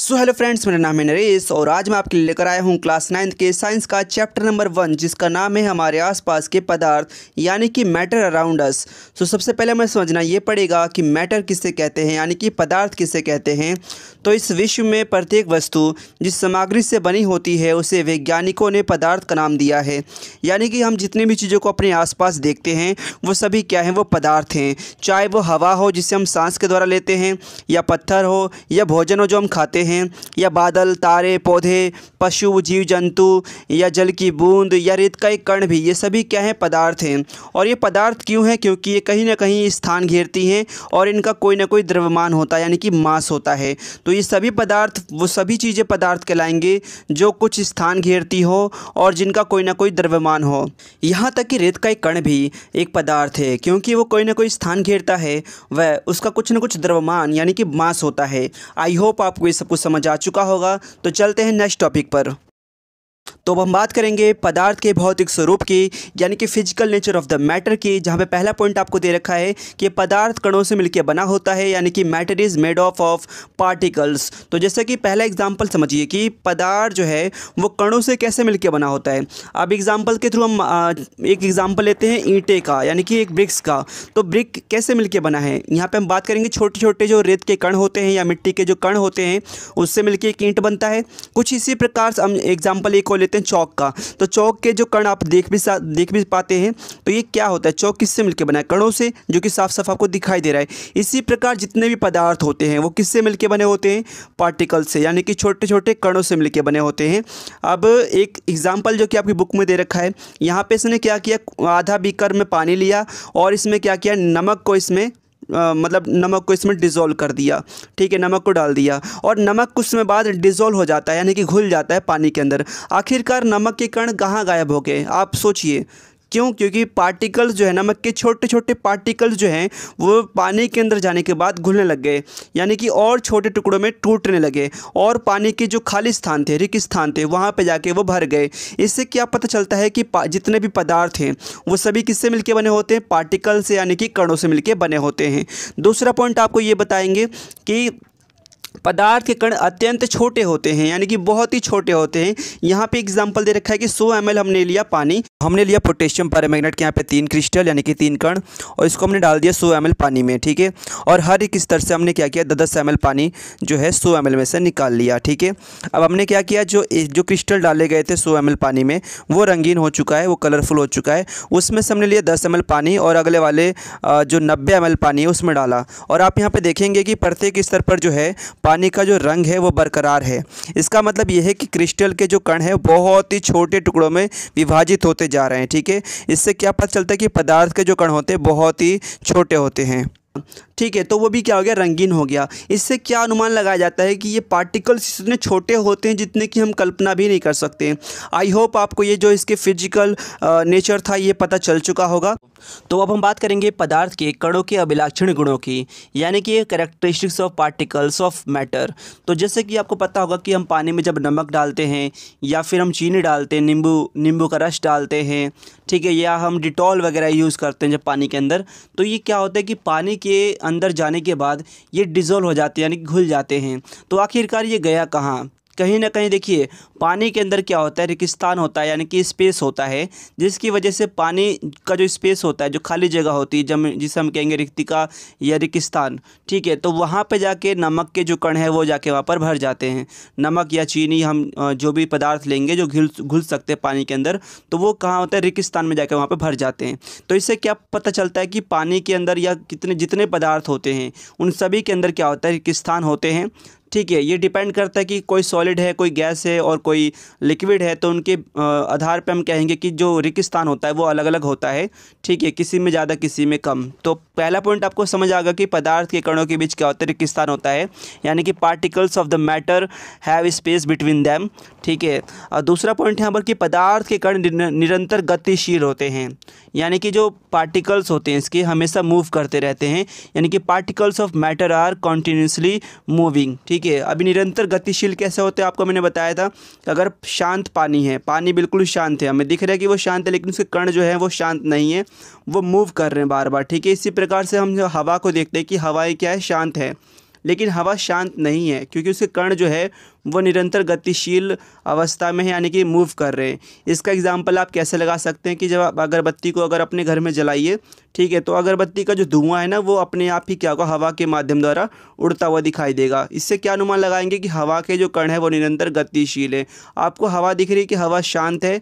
So hello friends मेरा नाम है नरेश और आज मैं आपके लिए लेकर आया हूँ क्लास नाइन्थ के साइंस का चैप्टर नंबर वन जिसका नाम है हमारे आसपास के पदार्थ यानी कि मैटर अराउंड अस सो सबसे पहले हमें समझना ये पड़ेगा कि मैटर किसे कहते हैं यानी कि पदार्थ किसे कहते हैं तो इस विश्व में प्रत्येक वस्तु जिस सामग्री से बनी होती है उसे वैज्ञानिकों ने पदार्थ का नाम दिया है यानी कि हम जितनी भी चीज़ों को अपने आसपास देखते हैं वो सभी क्या हैं वो पदार्थ हैं चाहे वो हवा हो जिसे हम सांस के द्वारा लेते हैं या पत्थर हो या भोजन हो जो हम खाते हैं हैं या बादल तारे पौधे पशु जीव जंतु या जल की बूंद या रेत का एक कण भी ये सभी क्या हैं पदार्थ हैं और ये पदार्थ क्यों हैं क्योंकि ये कहीं ना कहीं स्थान घेरती हैं और इनका कोई ना कोई द्रव्यमान होता है यानी कि मास होता है तो ये सभी पदार्थ वो सभी चीज़ें पदार्थ कहलाएंगे जो कुछ स्थान घेरती हो और जिनका कोई ना कोई द्रव्यमान हो यहाँ तक कि रेत का एक कण भी एक पदार्थ है क्योंकि वो कोई ना कोई स्थान घेरता है वह उसका कुछ ना कुछ द्रव्यमान यानी कि मास होता है आई होप आपको ये सब कुछ समझ आ चुका होगा तो चलते हैं नेक्स्ट टॉपिक पर तो अब हम बात करेंगे पदार्थ के भौतिक स्वरूप की यानी कि physical nature of the matter की जहाँ पे पहला पॉइंट आपको दे रखा है कि पदार्थ कणों से मिलकर बना होता है यानी कि matter is made of of particles तो जैसे कि पहला एग्जाम्पल समझिए कि पदार्थ जो है वो कणों से कैसे मिलकर बना होता है अब एग्जाम्पल के थ्रू हम एक एग्जाम्पल लेते हैं ईंटे का यानी कि एक ब्रिक्स का तो ब्रिक कैसे मिलकर बना है यहाँ पर हम बात करेंगे छोटे छोटे जो रेत के कण होते हैं या मिट्टी के जो कण होते हैं उससे मिलकर एक ईंट बनता है कुछ इसी प्रकार से हम एग्जाम्पल एक और लेते लेते हैं चौक का तो चौक के जो कण आप देख भी देख भी पाते हैं तो ये क्या होता है चौक किससे मिलकर बना है कणों से जो कि साफ साफ आपको दिखाई दे रहा है इसी प्रकार जितने भी पदार्थ होते हैं वो किससे मिलकर बने होते हैं पार्टिकल से यानी कि छोटे छोटे कणों से मिलकर बने होते हैं अब एक एग्जाम्पल जो कि आपकी बुक में दे रखा है यहाँ पर इसने क्या किया आधा बीकर में पानी लिया और इसमें क्या किया नमक को इसमें मतलब नमक को इसमें डिज़ोल्व कर दिया ठीक है नमक को डाल दिया और नमक कुछ समय बाद डिज़ोल्व हो जाता है यानी कि घुल जाता है पानी के अंदर आखिरकार नमक के कण कहाँ गायब हो गए आप सोचिए क्यों क्योंकि पार्टिकल्स जो है नमक के छोटे छोटे पार्टिकल्स जो हैं वो पानी के अंदर जाने के बाद घुलने लग गए यानी कि और छोटे टुकड़ों में टूटने लगे और पानी के जो खाली स्थान थे रिक्त स्थान थे वहाँ पर जाके वो भर गए इससे क्या पता चलता है कि जितने भी पदार्थ हैं वो सभी किससे के बने होते हैं पार्टिकल से यानी कि कणों से के बने होते हैं दूसरा पॉइंट आपको ये बताएंगे कि पदार्थ के कण अत्यंत छोटे होते हैं यानी कि बहुत ही छोटे होते हैं यहाँ पे एग्जांपल दे रखा है कि 100 एम हमने लिया पानी हमने लिया पोटेशियम पर के यहाँ पे तीन क्रिस्टल यानी कि तीन कण और इसको हमने डाल दिया 100 एम पानी में ठीक है और हर एक स्तर से हमने क्या किया दस एम पानी जो है सौ एम में से निकाल लिया ठीक है अब हमने क्या किया जो जो क्रिस्टल डाले गए थे सौ एम पानी में वो रंगीन हो चुका है वो कलरफुल हो चुका है उसमें से हमने लिया दस एम पानी और अगले वाले जो नब्बे एम पानी है उसमें डाला और आप यहाँ पर देखेंगे कि प्रत्येक स्तर पर जो है पानी का जो रंग है वो बरकरार है इसका मतलब यह है कि क्रिस्टल के जो कण हैं बहुत ही छोटे टुकड़ों में विभाजित होते जा रहे हैं ठीक है इससे क्या पता चलता है कि पदार्थ के जो कण होते हैं बहुत ही छोटे होते हैं ठीक है तो वो भी क्या हो गया रंगीन हो गया इससे क्या अनुमान लगाया जाता है कि ये पार्टिकल्स इतने छोटे होते हैं जितने की हम कल्पना भी नहीं कर सकते आई होप आपको ये जो इसके फिजिकल नेचर था ये पता चल चुका होगा तो अब हम बात करेंगे पदार्थ के कणों के अभिलाक्षण गुणों की यानी कि characteristics of particles of matter तो जैसे कि आपको पता होगा कि हम पानी में जब नमक डालते हैं या फिर हम चीनी डालते हैं नींबू नींबू का रस डालते हैं ठीक है या हम डिटॉल वगैरह यूज़ करते हैं जब पानी के अंदर तो ये क्या होता है कि पानी के अंदर जाने के बाद ये डिज़ोल्व हो जाते हैं यानी घुल जाते हैं तो आखिरकार ये गया कहाँ कहीं ना कहीं देखिए पानी के अंदर क्या होता है रिकिस्तान होता है यानी कि स्पेस होता है जिसकी वजह से पानी का जो स्पेस होता है जो खाली जगह होती है जम जिसे हम कहेंगे रिक्तिका या रिकिस्तान ठीक है तो वहाँ पे जाके नमक के जो कण है वो जाके वहाँ पर भर जाते हैं नमक या चीनी हम जो भी पदार्थ लेंगे जो घुल घुल सकते हैं पानी के अंदर तो वो कहाँ होता है रिकिस्तान में जाकर वहाँ पर भर जाते हैं तो इससे क्या पता चलता है कि पानी के अंदर या कितने जितने पदार्थ होते हैं उन सभी के अंदर क्या होता है रिकिस्तान होते हैं ठीक है ये डिपेंड करता है कि कोई सॉलिड है कोई गैस है और कोई लिक्विड है तो उनके आधार पर हम कहेंगे कि जो रिकिस्तान होता है वो अलग अलग होता है ठीक है किसी में ज़्यादा किसी में कम तो पहला पॉइंट आपको समझ आएगा कि पदार्थ के कणों के बीच क्या होता है रिकस्थान होता है यानी कि particles of the matter have space between them ठीक है और दूसरा पॉइंट यहाँ पर कि पदार्थ के कण निरंतर गतिशील होते हैं यानी कि जो पार्टिकल्स होते हैं इसके हमेशा मूव करते रहते हैं यानी कि particles of matter are continuously moving ठीक ठीक है अभी निरंतर गतिशील कैसे होते हैं आपको मैंने बताया था अगर शांत पानी है पानी बिल्कुल शांत है हमें दिख रहा है कि वो शांत है लेकिन उसके कण जो है वो शांत नहीं है वो मूव कर रहे हैं बार बार ठीक है इसी प्रकार से हम हवा को देखते हैं कि हवाएँ क्या है शांत है लेकिन हवा शांत नहीं है क्योंकि उसके कण जो है वो निरंतर गतिशील अवस्था में है यानी कि मूव कर रहे हैं इसका एग्जाम्पल आप कैसे लगा सकते हैं कि जब आप अगरबत्ती को अगर अपने घर में जलाइए ठीक है तो अगरबत्ती का जो धुआं है ना वो अपने आप ही क्या होगा हवा के माध्यम द्वारा उड़ता हुआ दिखाई देगा इससे क्या अनुमान लगाएंगे कि हवा के जो कण है वो निरंतर गतिशील है आपको हवा दिख रही है कि हवा शांत है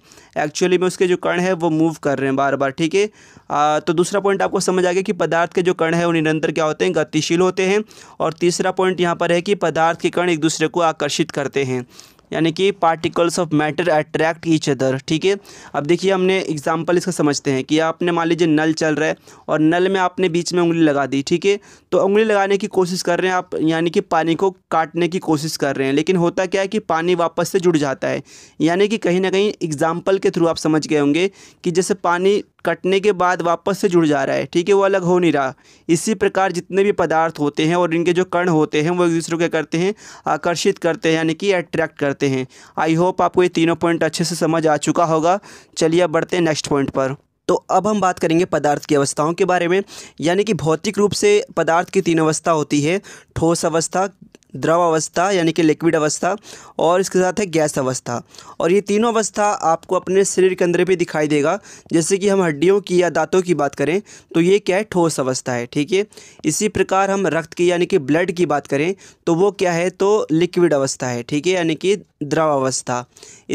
एक्चुअली में उसके जो कण है वो मूव कर रहे हैं बार बार ठीक है तो दूसरा पॉइंट आपको समझ आ गया कि पदार्थ के जो कण है वो निरंतर क्या होते हैं गतिशील होते हैं और तीसरा पॉइंट यहाँ पर है कि पदार्थ के कण एक दूसरे को आकर्षित आकर्षित करते हैं यानी कि particles of matter attract each other ठीक है अब देखिए हमने एग्जाम्पल इसका समझते हैं कि आपने मान लीजिए नल चल रहा है और नल में आपने बीच में उंगली लगा दी ठीक है तो उंगली लगाने की कोशिश कर रहे हैं आप यानी कि पानी को काटने की कोशिश कर रहे हैं लेकिन होता क्या है कि पानी वापस से जुड़ जाता है यानी कि कहीं ना कहीं एग्ज़ाम्पल के थ्रू आप समझ गए होंगे कि जैसे पानी कटने के बाद वापस से जुड़ जा रहा है ठीक है वो अलग हो नहीं रहा इसी प्रकार जितने भी पदार्थ होते हैं और इनके जो कण होते हैं वो एक दूसरे को क्या करते हैं आकर्षित करते हैं यानी कि अट्रैक्ट करते हैं आई होप आपको ये तीनों पॉइंट अच्छे से समझ आ चुका होगा चलिए अब बढ़ते हैं नेक्स्ट पॉइंट पर तो अब हम बात करेंगे पदार्थ की अवस्थाओं के बारे में यानी कि भौतिक रूप से पदार्थ की तीन अवस्था होती है ठोस अवस्था द्रव अवस्था यानी कि लिक्विड अवस्था और इसके साथ है गैस अवस्था और ये तीनों अवस्था आपको अपने शरीर के अंदर भी दिखाई देगा जैसे कि हम हड्डियों की या दांतों की बात करें तो ये क्या है ठोस अवस्था है ठीक है इसी प्रकार हम रक्त की यानी कि ब्लड की बात करें तो वो क्या है तो लिक्विड अवस्था है ठीक है यानी कि द्रव अवस्था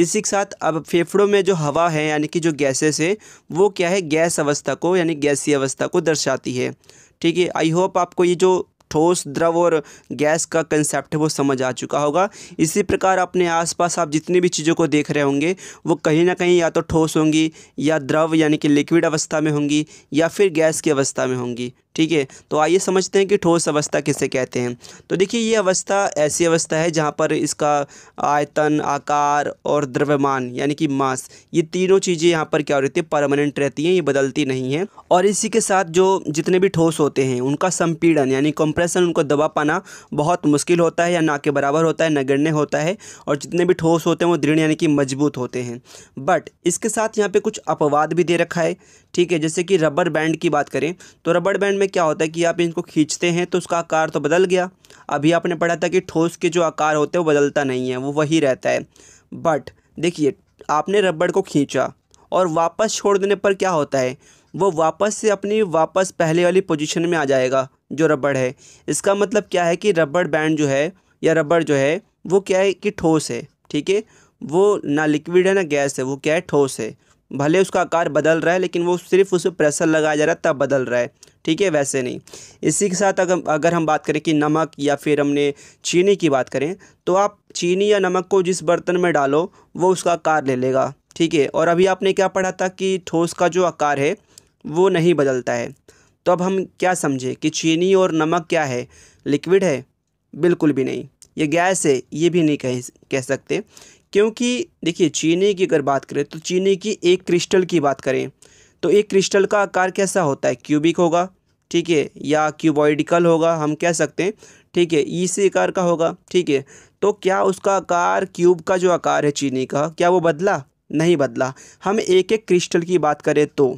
इसी के साथ अब फेफड़ों में जो हवा है यानी कि जो गैसेस है वो क्या है गैस अवस्था को यानी गैसी अवस्था को दर्शाती है ठीक है आई होप आपको ये जो ठोस द्रव और गैस का कंसेप्ट वो समझ आ चुका होगा इसी प्रकार अपने आसपास आप जितनी भी चीज़ों को देख रहे होंगे वो कहीं ना कहीं या तो ठोस होंगी या द्रव यानी कि लिक्विड अवस्था में होंगी या फिर गैस की अवस्था में होंगी ठीक है तो आइए समझते हैं कि ठोस अवस्था किसे कहते हैं तो देखिए ये अवस्था ऐसी अवस्था है जहाँ पर इसका आयतन आकार और द्रव्यमान यानी कि मास ये तीनों चीज़ें यहाँ पर क्या रहती है परमानेंट रहती हैं ये बदलती नहीं है और इसी के साथ जो जितने भी ठोस होते हैं उनका संपीड़न यानी कंप्रेशन उनको दबा पाना बहुत मुश्किल होता है या ना के बराबर होता है नगण्य होता है और जितने भी ठोस होते हैं वो दृढ़ यानी कि मजबूत होते हैं बट इसके साथ यहाँ पर कुछ अपवाद भी दे रखा है ठीक है जैसे कि रबड़ बैंड की बात करें तो रबड़ बैंड में क्या होता है कि आप इनको खींचते हैं तो उसका आकार तो बदल गया अभी आपने पढ़ा था कि ठोस के जो आकार होते हैं वो बदलता नहीं है वो वही रहता है बट देखिए आपने रबड़ को खींचा और वापस छोड़ देने पर क्या होता है वो वापस से अपनी वापस पहले वाली पोजिशन में आ जाएगा जो रबड़ है इसका मतलब क्या है कि रबड़ बैंड जो है या रबड़ जो है वो क्या है कि ठोस है ठीक है वो ना लिक्विड है ना गैस है वो क्या है ठोस है भले उसका आकार बदल रहा है लेकिन वो सिर्फ उस प्रेशर लगाया जा रहा है तब बदल रहा है ठीक है वैसे नहीं इसी के साथ अगर अगर हम बात करें कि नमक या फिर हमने चीनी की बात करें तो आप चीनी या नमक को जिस बर्तन में डालो वो उसका आकार ले लेगा ठीक है और अभी आपने क्या पढ़ा था कि ठोस का जो आकार है वो नहीं बदलता है तो अब हम क्या समझें कि चीनी और नमक क्या है लिक्विड है बिल्कुल भी नहीं ये गैस है ये भी नहीं कह कह सकते क्योंकि देखिए चीनी की अगर बात करें तो चीनी की एक क्रिस्टल की बात करें तो एक क्रिस्टल का आकार कैसा होता है क्यूबिक होगा ठीक है या क्यूबॉइडिकल होगा हम कह सकते हैं ठीक है इसी आकार का होगा ठीक है तो क्या उसका आकार क्यूब का जो आकार है चीनी का क्या वो बदला नहीं बदला हम एक एक क्रिस्टल की बात करें तो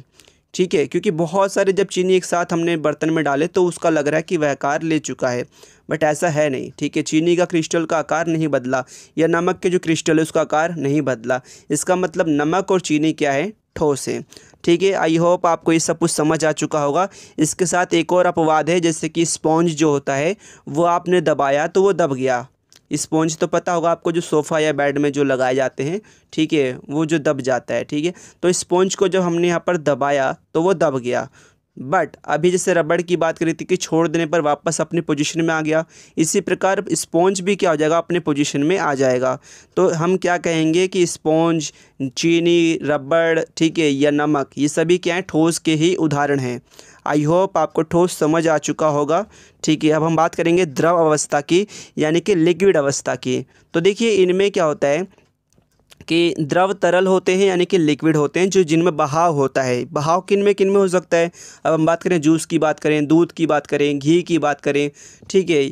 ठीक है क्योंकि बहुत सारे जब चीनी एक साथ हमने बर्तन में डाले तो उसका लग रहा है कि वह आकार ले चुका है बट ऐसा है नहीं ठीक है चीनी का क्रिस्टल का आकार नहीं बदला या नमक के जो क्रिस्टल है उसका आकार नहीं बदला इसका मतलब नमक और चीनी क्या है ठोस है ठीक है आई होप आपको ये सब कुछ समझ आ चुका होगा इसके साथ एक और अपवाद है जैसे कि स्पॉन्ज जो होता है वो आपने दबाया तो वो दब गया स्पॉन्ज तो पता होगा आपको जो सोफ़ा या बेड में जो लगाए जाते हैं ठीक है वो जो दब जाता है ठीक है तो स्पॉन्ज को जब हमने यहाँ पर दबाया तो वो दब गया बट अभी जैसे रबड़ की बात करी थी कि छोड़ देने पर वापस अपने पोजीशन में आ गया इसी प्रकार स्पॉन्ज भी क्या हो जाएगा अपने पोजीशन में आ जाएगा तो हम क्या कहेंगे कि स्पॉन्ज चीनी रबड़ ठीक है या नमक ये सभी क्या हैं ठोस के ही उदाहरण हैं आई होप आपको ठोस समझ आ चुका होगा ठीक है अब हम बात करेंगे द्रव अवस्था की यानी कि लिक्विड अवस्था की तो देखिए इनमें क्या होता है कि द्रव तरल होते हैं यानी कि लिक्विड होते हैं जो जिनमें बहाव होता है बहाव किन में किन में हो सकता है अब हम बात करें जूस की बात करें दूध की बात करें घी की बात करें ठीक है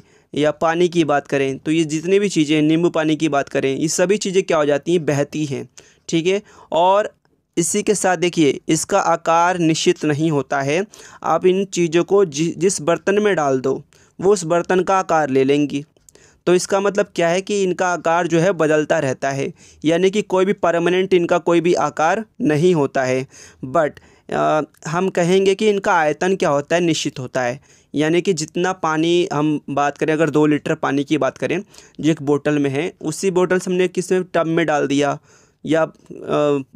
या पानी की बात करें तो ये जितनी भी चीज़ें नींबू पानी की बात करें ये सभी चीज़ें क्या हो जाती हैं बहती हैं ठीक है और इसी के साथ देखिए इसका आकार निश्चित नहीं होता है आप इन चीज़ों को जि, जिस बर्तन में डाल दो वो उस बर्तन का आकार ले लेंगी तो इसका मतलब क्या है कि इनका आकार जो है बदलता रहता है यानी कि कोई भी परमानेंट इनका कोई भी आकार नहीं होता है बट आ, हम कहेंगे कि इनका आयतन क्या होता है निश्चित होता है यानी कि जितना पानी हम बात करें अगर दो लीटर पानी की बात करें जो एक बोतल में है उसी बोतल से हमने किस टब में डाल दिया या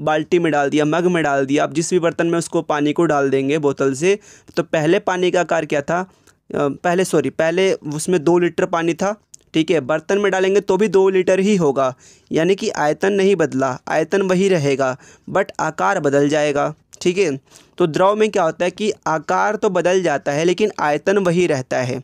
बाल्टी में डाल दिया मग में डाल दिया आप जिस भी बर्तन में उसको पानी को डाल देंगे बोतल से तो पहले पानी का आकार क्या था पहले सॉरी पहले उसमें दो लीटर पानी था ठीक है बर्तन में डालेंगे तो भी दो लीटर ही होगा यानी कि आयतन नहीं बदला आयतन वही रहेगा बट आकार बदल जाएगा ठीक है तो द्रव में क्या होता है कि आकार तो बदल जाता है लेकिन आयतन वही रहता है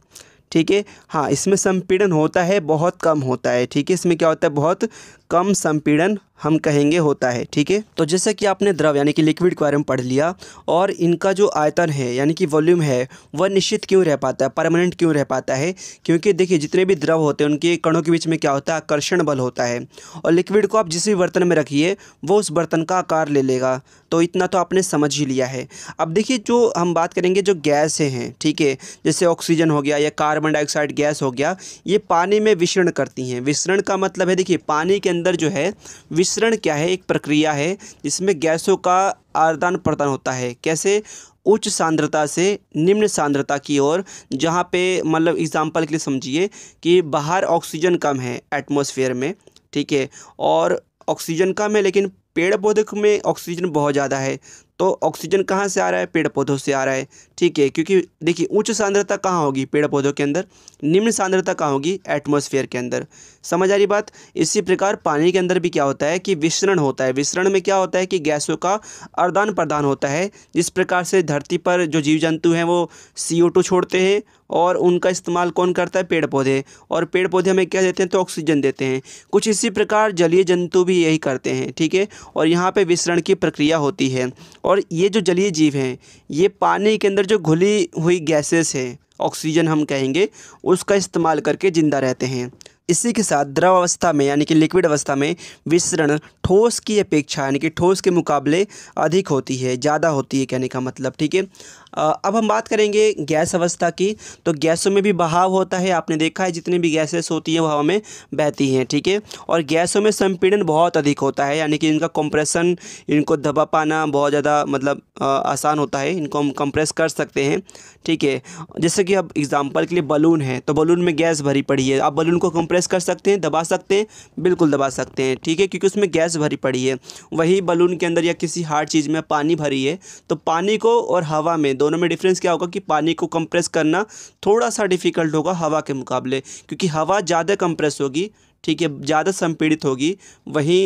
ठीक है हाँ इसमें संपीड़न होता है बहुत कम होता है ठीक है इसमें क्या होता है बहुत कम संपीड़न हम कहेंगे होता है ठीक है तो जैसे कि आपने द्रव यानी कि लिक्विड के बारे में पढ़ लिया और इनका जो आयतन है यानी कि वॉल्यूम है वह निश्चित क्यों रह पाता है परमानेंट क्यों रह पाता है क्योंकि देखिए जितने भी द्रव होते हैं उनके कणों के बीच में क्या होता है आकर्षण बल होता है और लिक्विड को आप जिस भी बर्तन में रखिए वो उस बर्तन का आकार ले लेगा तो इतना तो आपने समझ ही लिया है अब देखिए जो हम बात करेंगे जो गैसें हैं ठीक है जैसे ऑक्सीजन हो गया या कार्बन डाइऑक्साइड गैस हो गया ये पानी में विसरण करती हैं विसरण का मतलब है देखिए पानी के अंदर जो है विसरण क्या है एक प्रक्रिया है जिसमें गैसों का आदान प्रदान होता है कैसे उच्च सांद्रता से निम्न सांद्रता की ओर जहाँ पे मतलब एग्ज़ाम्पल के लिए समझिए कि बाहर ऑक्सीजन कम है एटमॉस्फेयर में ठीक है और ऑक्सीजन कम है लेकिन पेड़ पौधे में ऑक्सीजन बहुत ज़्यादा है तो ऑक्सीजन कहाँ से आ रहा है पेड़ पौधों से आ रहा है ठीक है क्योंकि देखिए उच्च सांद्रता कहाँ होगी पेड़ पौधों के अंदर निम्न सांद्रता कहाँ होगी एटमॉस्फेयर के अंदर समझ आ रही बात इसी प्रकार पानी के अंदर भी क्या होता है कि विसरण होता है विसरण में क्या होता है कि गैसों का अरदान प्रदान होता है जिस प्रकार से धरती पर जो जीव जंतु हैं वो सी छोड़ते हैं और उनका इस्तेमाल कौन करता है पेड़ पौधे और पेड़ पौधे हमें क्या देते हैं तो ऑक्सीजन देते हैं कुछ इसी प्रकार जलीय जंतु भी यही करते हैं ठीक है और यहाँ पर विसरण की प्रक्रिया होती है और ये जो जलीय जीव हैं ये पानी के अंदर जो घुली हुई गैसेस हैं ऑक्सीजन हम कहेंगे उसका इस्तेमाल करके ज़िंदा रहते हैं इसी के साथ द्रव अवस्था में यानी कि लिक्विड अवस्था में विसरण ठोस की अपेक्षा यानी कि ठोस के मुकाबले अधिक होती है ज़्यादा होती है कहने का मतलब ठीक है अब हम बात करेंगे गैस अवस्था की तो गैसों में भी बहाव होता है आपने देखा है जितनी भी गैसेस होती हैं वो हवा में बहती हैं ठीक है ठीके? और गैसों में संपीड़न बहुत अधिक होता है यानी कि इनका कंप्रेशन इनको दबा पाना बहुत ज़्यादा मतलब आ, आसान होता है इनको हम कंप्रेस कर सकते हैं ठीक है जैसे कि अब एग्ज़ाम्पल के लिए बलून है तो बलून में गैस भरी पड़ी है आप बलून को कंप्रेस कर सकते हैं दबा सकते हैं बिल्कुल दबा सकते हैं ठीक है क्योंकि उसमें गैस भरी पड़ी है वही बलून के अंदर या किसी हार्ड चीज़ में पानी भरी है तो पानी को और हवा में दोनों में डिफरेंस क्या होगा कि पानी को कंप्रेस करना थोड़ा सा डिफ़िकल्ट होगा हवा के मुकाबले क्योंकि हवा ज़्यादा कंप्रेस होगी ठीक है ज़्यादा संपीड़ित होगी वहीं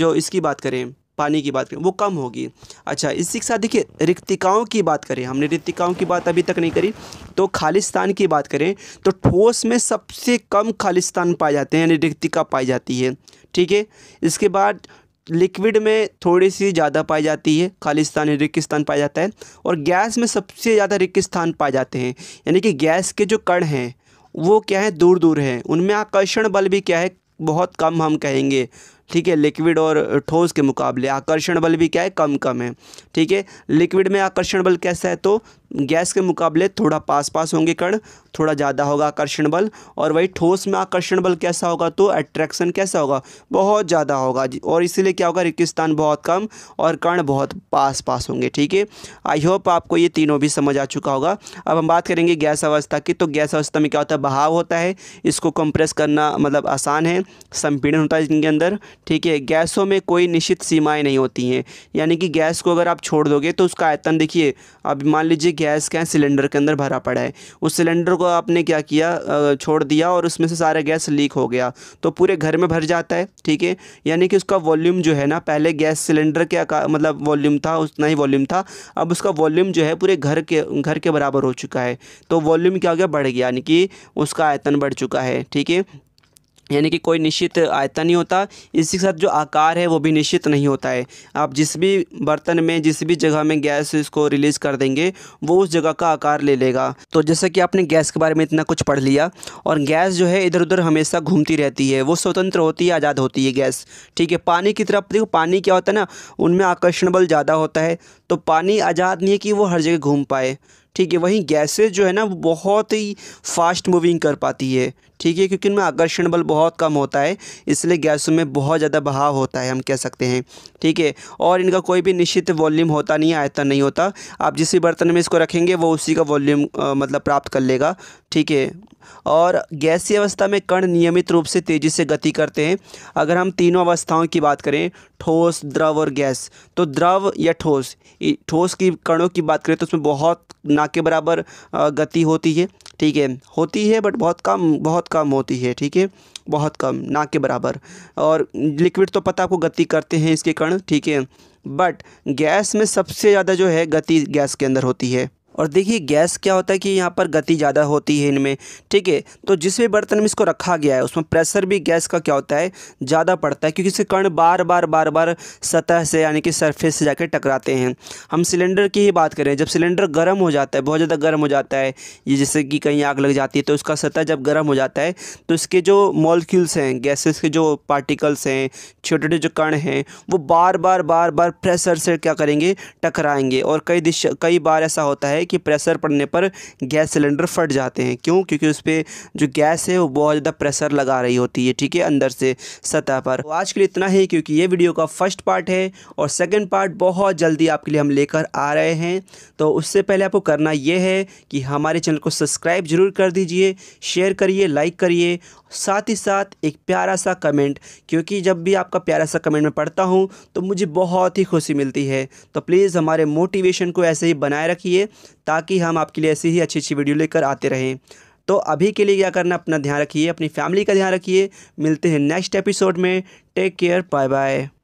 जो इसकी बात करें पानी की बात करें वो कम होगी अच्छा इसी के साथ देखिए रिक्तिकाओं की बात करें हमने रिक्तिकाओं की बात अभी तक नहीं करी तो खालिस्तान की बात करें तो ठोस में सबसे कम खालिस्तान पाए जाते हैं यानी रिक्तिका पाई जाती है ठीक है इसके बाद लिक्विड में थोड़ी सी ज़्यादा पाई जाती है खालिस्तान रिक्त रिक्किस्तान पाया जाता है और गैस में सबसे ज़्यादा रिक्किस्तान पाए जाते हैं यानी कि गैस के जो कण हैं वो क्या है दूर दूर हैं उनमें आकर्षण बल भी क्या है बहुत कम हम कहेंगे ठीक है लिक्विड और ठोस के मुकाबले आकर्षण बल भी क्या है कम कम है ठीक है लिक्विड में आकर्षण बल कैसा है तो गैस के मुकाबले थोड़ा पास पास होंगे कण थोड़ा ज़्यादा होगा आकर्षण बल और वही ठोस में आकर्षण बल कैसा होगा तो अट्रैक्शन कैसा होगा बहुत ज़्यादा होगा और इसीलिए क्या होगा रिक्तस्थान बहुत कम और कण बहुत पास पास होंगे ठीक है आई होप आपको ये तीनों भी समझ आ चुका होगा अब हम बात करेंगे गैस अवस्था की तो गैस अवस्था में क्या होता है बहाव होता है इसको कंप्रेस करना मतलब आसान है संपीड़न होता है इनके अंदर ठीक है गैसों में कोई निश्चित सीमाएं नहीं होती हैं यानी कि गैस को अगर आप छोड़ दोगे तो उसका आयतन देखिए अब मान लीजिए गैस क्या सिलेंडर के अंदर भरा पड़ा है उस सिलेंडर को आपने क्या किया छोड़ दिया और उसमें से सारा गैस लीक हो गया तो पूरे घर में भर जाता है ठीक है यानी कि उसका वॉल्यूम जो है ना पहले गैस सिलेंडर के मतलब वॉल्यूम था उतना ही वॉल्यूम था अब उसका वॉल्यूम जो है पूरे घर के घर के बराबर हो चुका है तो वॉल्यूम क्या हो गया बढ़ गया यानी कि उसका आयतन बढ़ चुका है ठीक है यानी कि कोई निश्चित आयतन नहीं होता इसी के साथ जो आकार है वो भी निश्चित नहीं होता है आप जिस भी बर्तन में जिस भी जगह में गैस इसको रिलीज़ कर देंगे वो उस जगह का आकार ले लेगा तो जैसा कि आपने गैस के बारे में इतना कुछ पढ़ लिया और गैस जो है इधर उधर हमेशा घूमती रहती है वो स्वतंत्र होती है आज़ाद होती है गैस ठीक है पानी की तरफ देखो पानी क्या होता है ना उनमें आकर्षण बल ज़्यादा होता है तो पानी आज़ाद नहीं है कि वो हर जगह घूम पाए ठीक है वहीं गैसेज जो है ना वो बहुत ही फास्ट मूविंग कर पाती है ठीक है क्योंकि इनमें आकर्षण बल बहुत कम होता है इसलिए गैसों में बहुत ज़्यादा बहाव होता है हम कह सकते हैं ठीक है और इनका कोई भी निश्चित वॉल्यूम होता नहीं आयतन नहीं होता आप जिस भी बर्तन में इसको रखेंगे वो उसी का वॉल्यूम मतलब प्राप्त कर लेगा ठीक है और गैसीय अवस्था में कण नियमित रूप से तेज़ी से गति करते हैं अगर हम तीनों अवस्थाओं की बात करें ठोस द्रव और गैस तो द्रव या ठोस ठोस की कणों की बात करें तो उसमें बहुत ना के बराबर गति होती है ठीक है होती है बट बहुत कम बहुत कम होती है ठीक है बहुत कम ना के बराबर और लिक्विड तो पता आपको गति करते हैं इसके कण ठीक है बट गैस में सबसे ज़्यादा जो है गति गैस के अंदर होती है और देखिए गैस क्या होता है कि यहाँ पर गति ज़्यादा होती है इनमें ठीक है तो जिस भी बर्तन में इसको रखा गया है उसमें प्रेशर भी गैस का क्या होता है ज़्यादा पड़ता है क्योंकि इसके कण बार बार बार बार सतह से यानी कि सरफेस से जाकर टकराते हैं हम सिलेंडर की ही बात करें जब सिलेंडर गर्म हो जाता है बहुत ज़्यादा गर्म हो जाता है ये जैसे कि कहीं आग लग जाती है तो उसका सतह जब गर्म हो जाता है तो इसके जो मॉलिक्यूल्स हैं गैसेस के जो पार्टिकल्स हैं छोटे छोटे जो कण हैं वो बार बार बार बार प्रेशर से क्या करेंगे टकराएंगे और कई दिशा कई बार ऐसा होता है है कि प्रेशर पड़ने पर गैस सिलेंडर फट जाते हैं क्यों क्योंकि उस पर जो गैस है वो बहुत ज़्यादा प्रेशर लगा रही होती है ठीक है अंदर से सतह पर तो आज के लिए इतना ही क्योंकि ये वीडियो का फर्स्ट पार्ट है और सेकेंड पार्ट बहुत जल्दी आपके लिए हम लेकर आ रहे हैं तो उससे पहले आपको करना ये है कि हमारे चैनल को सब्सक्राइब जरूर कर दीजिए शेयर करिए लाइक करिए साथ ही साथ एक प्यारा सा कमेंट क्योंकि जब भी आपका प्यारा सा कमेंट मैं पढ़ता हूँ तो मुझे बहुत ही खुशी मिलती है तो प्लीज़ हमारे मोटिवेशन को ऐसे ही बनाए रखिए ताकि हम आपके लिए ऐसी ही अच्छी अच्छी वीडियो लेकर आते रहें तो अभी के लिए क्या करना अपना ध्यान रखिए अपनी फैमिली का ध्यान रखिए मिलते हैं नेक्स्ट एपिसोड में टेक केयर बाय बाय